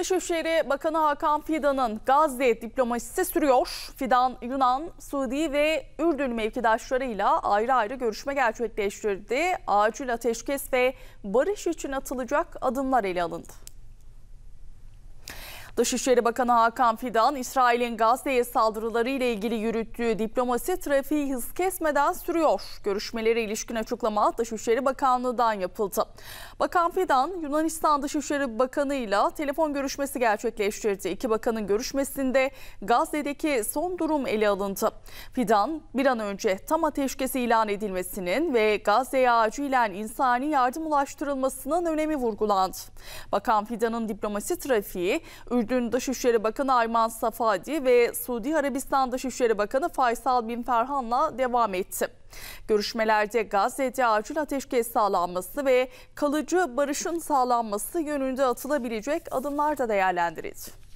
Dışişleri Bakanı Hakan Fidan'ın Gazze diplomasisi sürüyor. Fidan, Yunan, Suudi ve Ürdün mevkidaşlarıyla ayrı ayrı görüşme gerçekleştirdi. Acil ateşkes ve barış için atılacak adımlar ele alındı. Dışişleri Bakanı Hakan Fidan, İsrail'in Gazze'ye saldırıları ile ilgili yürüttüğü diplomasi trafiği hız kesmeden sürüyor. Görüşmeleri ilişkin açıklama Dışişleri Bakanlığı'dan yapıldı. Bakan Fidan, Yunanistan Dışişleri Bakanı ile telefon görüşmesi gerçekleştirdi. İki bakanın görüşmesinde Gazze'deki son durum ele alındı. Fidan, bir an önce tam ateşkesi ilan edilmesinin ve Gazze'ye acilen insani yardım ulaştırılmasının önemi vurgulandı. Bakan Fidan'ın diplomasi trafiği, Ürdün Dışişleri Bakanı Ayman Safadi ve Suudi Arabistan Dışişleri Bakanı Faysal Bin Ferhan'la devam etti. Görüşmelerde Gazze'de acil ateşkes sağlanması ve kalıcı barışın sağlanması yönünde atılabilecek adımlar da değerlendirildi.